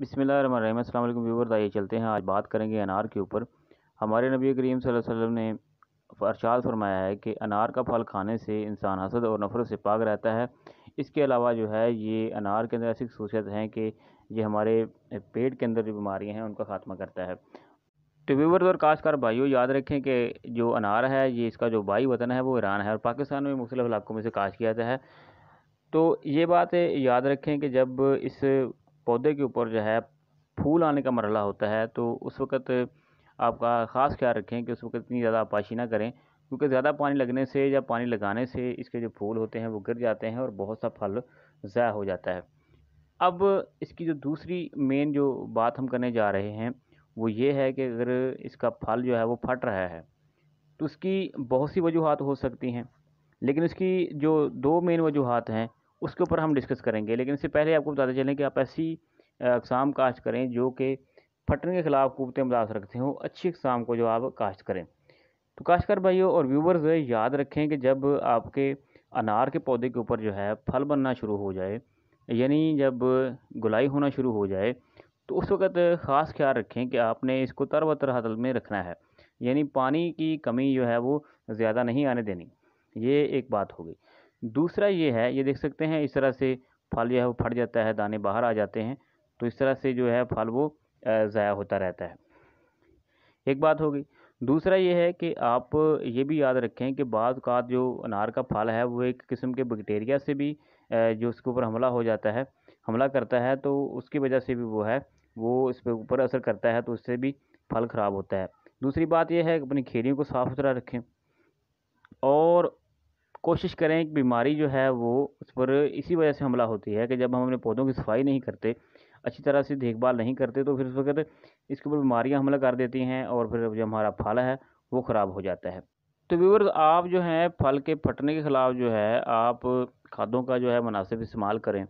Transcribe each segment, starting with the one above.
बिसमीम अल्लाम व्यूवर्स आइए चलते हैं आज बात करेंगे अनार के ऊपर हमारे नबी करीम वसल्लम ने अरसाद फरमाया है कि अनार का फल खाने से इंसान हसद और नफ़रत से पाक रहता है इसके अलावा जो है ये अनार के अंदर ऐसी खूसियत हैं कि ये हमारे पेट के अंदर जो बीमारियाँ हैं उनका खात्मा करता है तो व्यूवर और काशकार भाइयों याद रखें कि जो अनार है ये इसका जो बाई वतन है वो ईरान है और पाकिस्तान में मुख्तलिफ इलाकों में से काश किया जाता है तो ये बात याद रखें कि जब इस पौधे के ऊपर जो है फूल आने का मरला होता है तो उस वक़्त आपका ख़ास ख्याल रखें कि उस वक़्त इतनी ज़्यादा आपाशी ना करें क्योंकि ज़्यादा पानी लगने से या पानी लगाने से इसके जो फूल होते हैं वो गिर जाते हैं और बहुत सा फल ज़ाया हो जाता है अब इसकी जो दूसरी मेन जो बात हम करने जा रहे हैं वो ये है कि अगर इसका फल जो है वो फट रहा है तो उसकी बहुत सी वजूहत हो सकती हैं लेकिन इसकी जो दो मेन वजूहत हैं उसके ऊपर हम डिस्कस करेंगे लेकिन इससे पहले आपको बताते चलें कि आप ऐसी अकसाम काश्त करें जो कि फटने के ख़िलाफ़ कुतें मदास रखते हों अच्छी अकसाम को जो आप काश्त करें तो काश्तकार भाइयों और व्यूवर्स याद रखें कि जब आपके अनार के पौधे के ऊपर जो है फल बनना शुरू हो जाए यानी जब गुलाई होना शुरू हो जाए तो उस वक़्त ख़ास ख्याल रखें कि आपने इसको तर व तर में रखना है यानी पानी की कमी जो है वो ज़्यादा नहीं आने देनी ये एक बात हो गई दूसरा ये है ये देख सकते हैं इस तरह से फल जो है वो फट जाता है दाने बाहर आ जाते हैं तो इस तरह से जो है फल वो ज़ाया होता रहता है एक बात हो गई दूसरा ये है कि आप ये भी याद रखें कि बाद का जो अनार का फल है वो एक किस्म के बैक्टीरिया से भी जो उसके ऊपर हमला हो जाता है हमला करता है तो उसकी वजह से भी वो है वो इस पर ऊपर असर करता है तो उससे भी फल ख़राब होता है दूसरी बात यह है अपनी खेरियों को साफ़ सुथरा रखें और कोशिश करें कि बीमारी जो है वो उस पर इसी वजह से हमला होती है कि जब हम अपने पौधों की सफाई नहीं करते अच्छी तरह से देखभाल नहीं करते तो फिर उस वक्त इसके ऊपर बीमारियाँ हमला कर देती हैं और फिर जो हमारा फल है वो ख़राब हो जाता है तो व्यूवर आप जो हैं फल के फटने के ख़िलाफ़ जो है आप खादों का जो है मुनासिब इस्तेमाल करें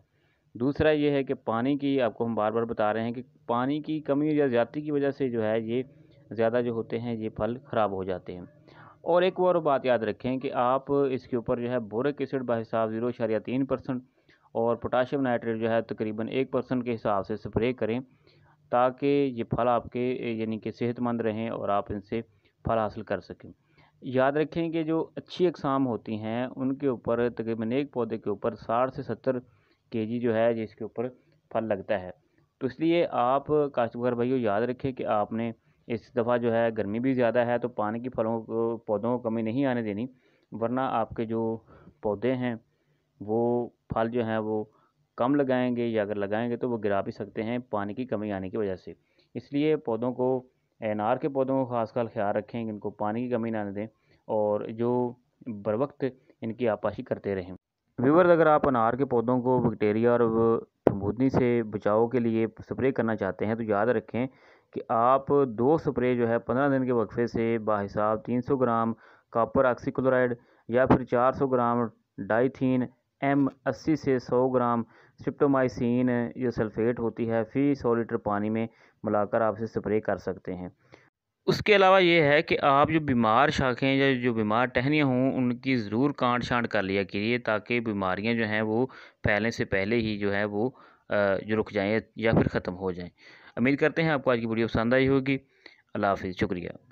दूसरा ये है कि पानी की आपको हम बार बार बता रहे हैं कि पानी की कमी या ज़्यादा की वजह से जो है ये ज़्यादा जो होते हैं ये फल ख़राब हो जाते हैं और एक और बात याद रखें कि आप इसके ऊपर जो है बोरिक एसिड बहिसाब ज़ीरो इशारिया तीन परसेंट और पोटाशियम नाइट्रेट जो है तकरीबन एक परसेंट के हिसाब से स्प्रे करें ताकि ये फल आपके यानी कि सेहतमंद रहें और आप इनसे फल हासिल कर सकें याद रखें कि जो अच्छी अकसाम होती हैं उनके ऊपर तकरीबन एक पौधे के ऊपर साठ से सत्तर के जी जो है जिसके ऊपर फल लगता है तो इसलिए आप काश्तकार भाइयों याद रखें कि आपने इस दफ़ा जो है गर्मी भी ज़्यादा है तो पानी की फलों को पौधों को कमी नहीं आने देनी वरना आपके जो पौधे हैं वो फल जो हैं वो कम लगाएंगे या अगर लगाएंगे तो वो गिरा भी सकते हैं पानी की कमी आने की वजह से इसलिए पौधों को अनार के पौधों का खासकर ख्याल रखें इनको पानी की कमी ना दें और जो बर वक्त इनकी आपाशी करते रहें व्यूवर अगर आप अनार के पौधों को बैक्टीरिया और फमूदनी से बचाव के लिए स्प्रे करना चाहते हैं तो याद रखें कि आप दो स्प्रे जो है पंद्रह दिन के वक्फे से बाहिसाब तीन सौ ग्राम कापर ऑक्सीक्लोराइड या फिर चार सौ ग्राम डाइथीन एम अस्सी से सौ ग्राम सिप्टोमाइसिन जो सल्फेट होती है फी सौ लीटर पानी में मिलाकर आप इसे स्प्रे कर सकते हैं उसके अलावा ये है कि आप जो बीमार शाखें या जो बीमार टहनियाँ हों उनकी ज़रूर कांट छांट कर लिया करिए ताकि बीमारियाँ जो हैं वो फैलने से पहले ही जो है वो जो रुक जाएँ या फिर ख़त्म हो जाएँ उम्मीद करते हैं आपको आज की वीडियो पसंद आई होगी अल्लाह हाफिज़ शुक्रिया